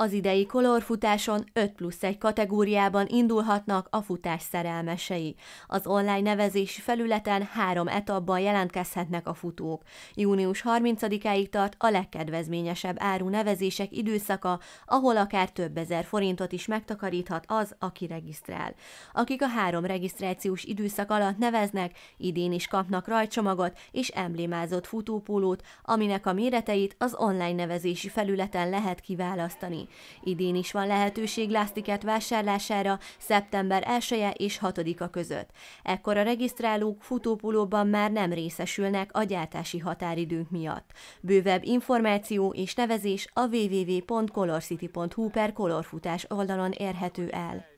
Az idei kolorfutáson 5 plusz 1 kategóriában indulhatnak a futás szerelmesei. Az online nevezési felületen három etapban jelentkezhetnek a futók. Június 30-áig tart a legkedvezményesebb áru nevezések időszaka, ahol akár több ezer forintot is megtakaríthat az, aki regisztrál. Akik a három regisztrációs időszak alatt neveznek, idén is kapnak rajcsomagot és emblémázott futópólót, aminek a méreteit az online nevezési felületen lehet kiválasztani. Idén is van lehetőség lásztiket vásárlására szeptember 1 -e és 6-a között. Ekkor a regisztrálók futópulóban már nem részesülnek a gyártási határidőnk miatt. Bővebb információ és nevezés a www.colorcity.hu per colorfutás oldalon érhető el.